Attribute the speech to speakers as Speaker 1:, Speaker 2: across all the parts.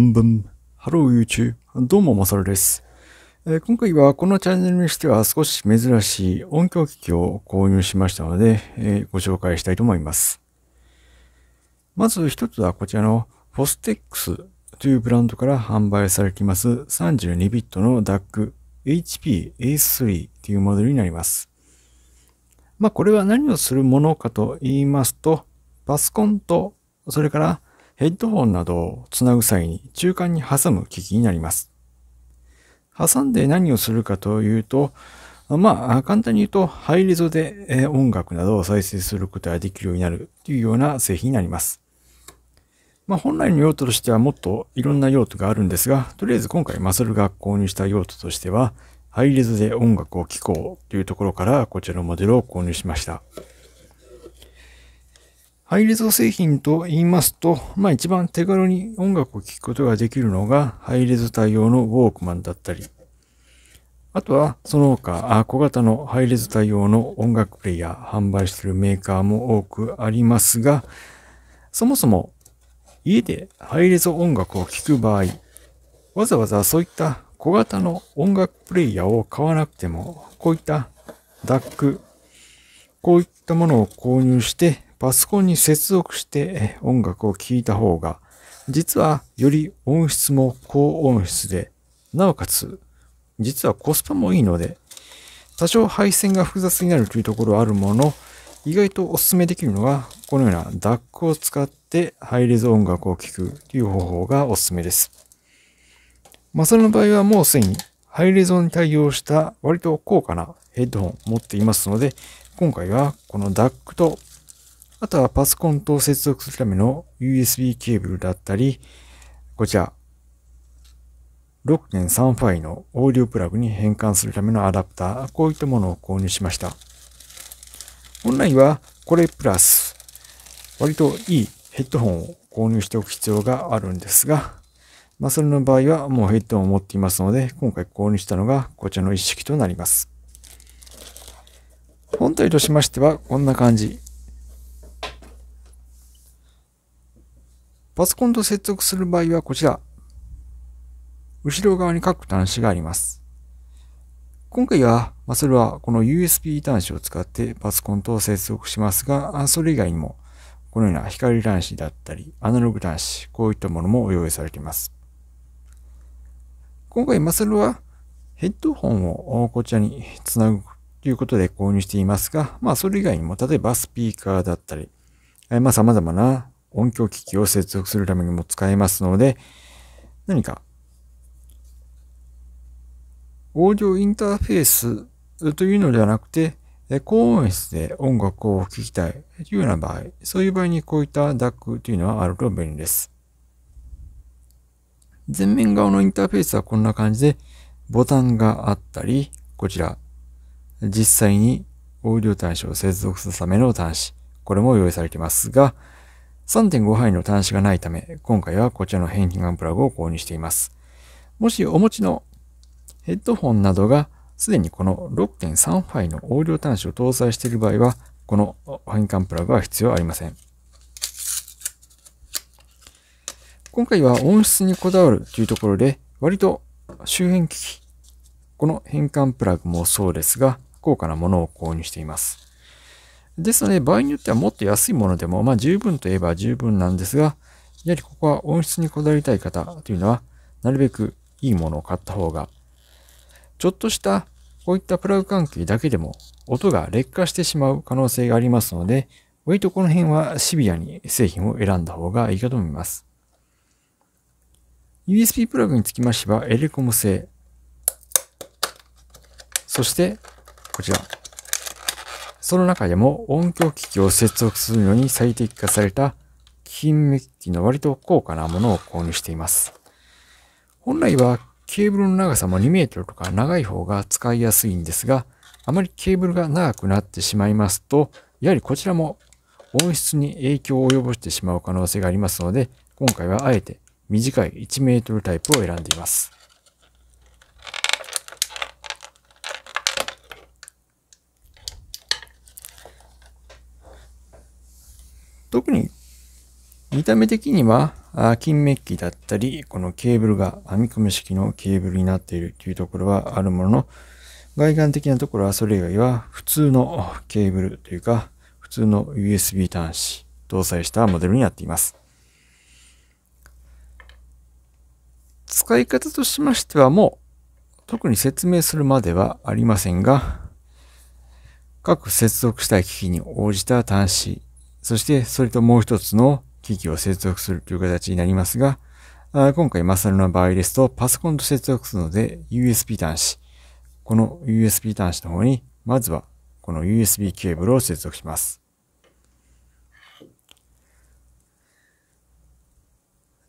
Speaker 1: ンブン。ハロー YouTube。どうも、まさるです、えー、今回はこのチャンネルにしては少し珍しい音響機器を購入しましたので、えー、ご紹介したいと思います。まず一つはこちらのフォステックスというブランドから販売されています 32bit の DAC HP-A3 というモデルになります。まあこれは何をするものかと言いますと、パソコンと、それからヘッドホンなどをつなぐ際に中間に挟む機器になります。挟んで何をするかというと、まあ、簡単に言うと、ハイレゾで音楽などを再生することができるようになるというような製品になります。まあ、本来の用途としてはもっといろんな用途があるんですが、とりあえず今回マサルが購入した用途としては、ハイレゾで音楽を聴こうというところからこちらのモデルを購入しました。ハイレゾ製品と言いますと、まあ一番手軽に音楽を聴くことができるのがハイレゾ対応のウォークマンだったり、あとはその他小型のハイレゾ対応の音楽プレイヤー販売しているメーカーも多くありますが、そもそも家でハイレゾ音楽を聴く場合、わざわざそういった小型の音楽プレイヤーを買わなくても、こういった DAC、こういったものを購入してパソコンに接続して音楽を聴いた方が、実はより音質も高音質で、なおかつ、実はコスパもいいので、多少配線が複雑になるというところはあるもの、意外とお勧めできるのが、このような DAC を使ってハイレゾ音楽を聴くという方法がおすすめです。まサルの場合はもうすでにハイレゾに対応した割と高価なヘッドホンを持っていますので、今回はこの DAC とあとはパソコンと接続するための USB ケーブルだったり、こちら、6.3ファイのオーディオプラグに変換するためのアダプター、こういったものを購入しました。本来はこれプラス、割といいヘッドホンを購入しておく必要があるんですが、まあ、それの場合はもうヘッドホンを持っていますので、今回購入したのがこちらの一式となります。本体としましてはこんな感じ。パソコンと接続する場合はこちら、後ろ側に各端子があります。今回は、まそれはこの USB 端子を使ってパソコンと接続しますが、それ以外にも、このような光端子だったり、アナログ端子、こういったものも用意されています。今回、マサルはヘッドホンをこちらにつなぐということで購入していますが、まあ、それ以外にも、例えばスピーカーだったり、まあ、様々な音響機器を接続するためにも使えますので、何か、オーディオインターフェースというのではなくて、高音質で音楽を聴きたいというような場合、そういう場合にこういった DAC というのはあると便利です。前面側のインターフェースはこんな感じで、ボタンがあったり、こちら、実際にオーディオ端子を接続するための端子、これも用意されていますが、3.5範囲の端子がないため、今回はこちらの変換プラグを購入しています。もしお持ちのヘッドホンなどがすでにこの6.3ファの横領端子を搭載している場合は、この変換プラグは必要ありません。今回は音質にこだわるというところで、割と周辺機器、この変換プラグもそうですが、高価なものを購入しています。ですので、場合によってはもっと安いものでも、まあ十分といえば十分なんですが、やはりここは音質にこだわりたい方というのは、なるべくいいものを買った方が、ちょっとしたこういったプラグ関係だけでも音が劣化してしまう可能性がありますので、割とこの辺はシビアに製品を選んだ方がいいかと思います。USB プラグにつきましては、エレコム製。そして、こちら、その中でも音響機器を接続するのに最適化された金メッキの割と高価なものを購入しています。本来はケーブルの長さも2メートルとか長い方が使いやすいんですが、あまりケーブルが長くなってしまいますと、やはりこちらも音質に影響を及ぼしてしまう可能性がありますので、今回はあえて短い1メートルタイプを選んでいます。特に見た目的には、金メッキだったり、このケーブルが編み込み式のケーブルになっているというところはあるものの、外観的なところはそれ以外は普通のケーブルというか、普通の USB 端子搭載したモデルになっています。使い方としましてはもう特に説明するまではありませんが、各接続したい機器に応じた端子そしてそれともう一つの機器を接続するという形になりますが、今回マサルの場合ですと、パソコンと接続するので USB 端子。この USB 端子の方に、まずはこの USB ケーブルを接続します。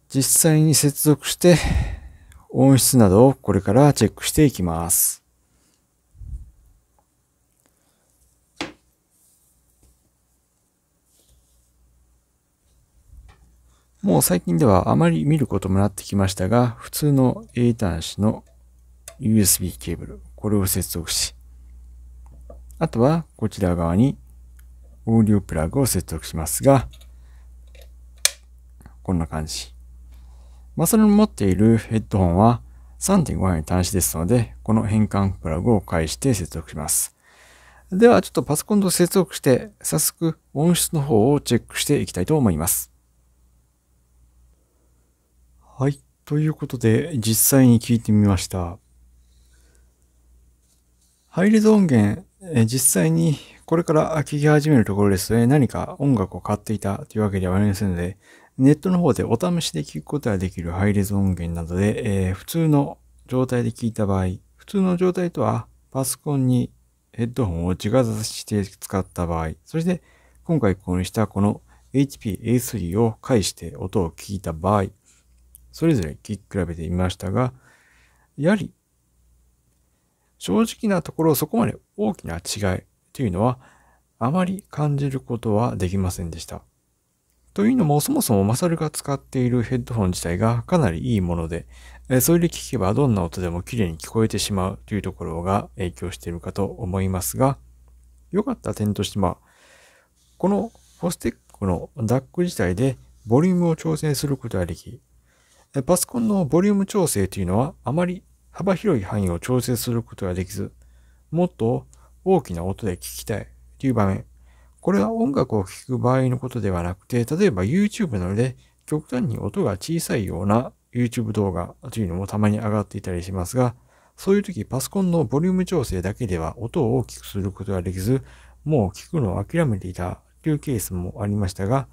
Speaker 1: 実際に接続して、音質などをこれからチェックしていきます。もう最近ではあまり見ることもなってきましたが、普通の A 端子の USB ケーブル、これを接続し、あとはこちら側にオーディオプラグを接続しますが、こんな感じ。まあ、それの持っているヘッドホンは 3.5mm 端子ですので、この変換プラグを介して接続します。では、ちょっとパソコンと接続して、早速音質の方をチェックしていきたいと思います。はい。ということで、実際に聞いてみました。ハイレゾ音源、え実際にこれから聴き始めるところです、ね。何か音楽を買っていたというわけではありませんので、ネットの方でお試しで聞くことができるハイレゾ音源などで、えー、普通の状態で聞いた場合、普通の状態とはパソコンにヘッドホンを自画差して使った場合、そして今回購入したこの HP A3 を介して音を聞いた場合、それぞれ聞き比べてみましたが、やはり、正直なところそこまで大きな違いというのはあまり感じることはできませんでした。というのもそもそもマサルが使っているヘッドホン自体がかなりいいもので、それで聞けばどんな音でも綺麗に聞こえてしまうというところが影響しているかと思いますが、良かった点としては、このホステックのダック自体でボリュームを調整することができ、パソコンのボリューム調整というのはあまり幅広い範囲を調整することができず、もっと大きな音で聞きたいという場面。これは音楽を聴く場合のことではなくて、例えば YouTube などで極端に音が小さいような YouTube 動画というのもたまに上がっていたりしますが、そういう時パソコンのボリューム調整だけでは音を大きくすることができず、もう聞くのを諦めていたというケースもありましたが、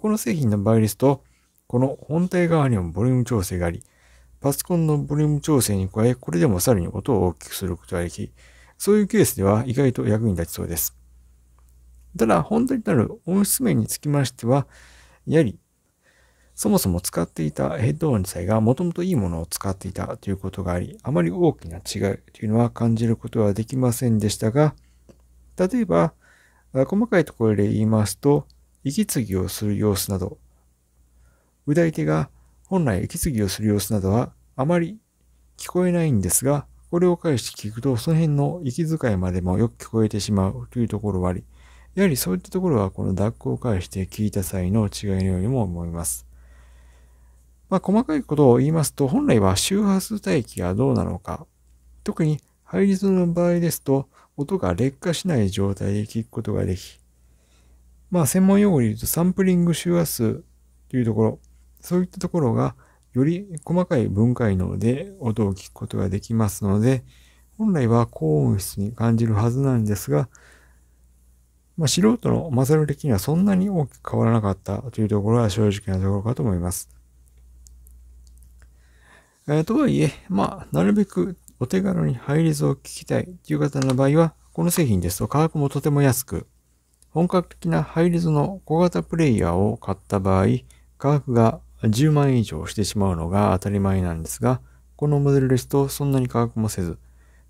Speaker 1: この製品の場合ですと、この本体側にもボリューム調整があり、パソコンのボリューム調整に加え、これでもさらに音を大きくすることができ、そういうケースでは意外と役に立ちそうです。ただ、本体となる音質面につきましては、やはり、そもそも使っていたヘッドホン自体がもともといいものを使っていたということがあり、あまり大きな違いというのは感じることはできませんでしたが、例えば、細かいところで言いますと、息継ぎをする様子など、歌い手が本来息継ぎをする様子などはあまり聞こえないんですが、これを返して聞くと、その辺の息遣いまでもよく聞こえてしまうというところはあり、やはりそういったところはこのダックを返して聞いた際の違いのようにも思います。まあ、細かいことを言いますと、本来は周波数帯域がどうなのか、特にハイリズムの場合ですと、音が劣化しない状態で聞くことができ、まあ、専門用語で言うとサンプリング周波数というところ、そういったところがより細かい分解能で音を聞くことができますので、本来は高音質に感じるはずなんですが、まあ、素人のマサル的にはそんなに大きく変わらなかったというところが正直なところかと思います。えー、とはいえ、まあ、なるべくお手軽に配列を聞きたいという方の場合は、この製品ですと価格もとても安く、本格的な配列の小型プレイヤーを買った場合、価格が10万円以上してしまうのが当たり前なんですが、このモデルですとそんなに価格もせず、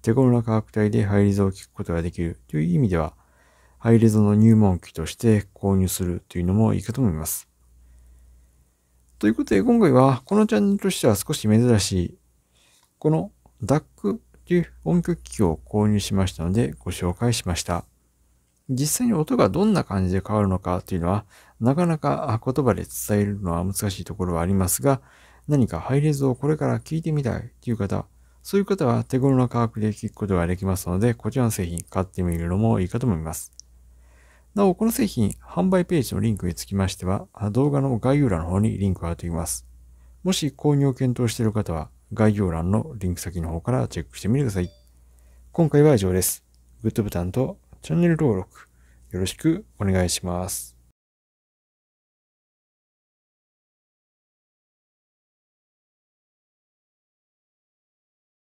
Speaker 1: 手頃な価格帯でハイレゾを聞くことができるという意味では、ハイレゾの入門機として購入するというのもいいかと思います。ということで今回はこのチャンネルとしては少し珍しい、この DAC という音響機器を購入しましたのでご紹介しました。実際に音がどんな感じで変わるのかというのは、なかなか言葉で伝えるのは難しいところはありますが、何かハイレゾをこれから聞いてみたいという方、そういう方は手頃な価格で聞くことができますので、こちらの製品買ってみるのもいいかと思います。なお、この製品、販売ページのリンクにつきましては、動画の概要欄の方にリンクを貼っています。もし購入を検討している方は、概要欄のリンク先の方からチェックしてみてください。今回は以上です。グッドボタンとチャンネル登録よろしくお願いします。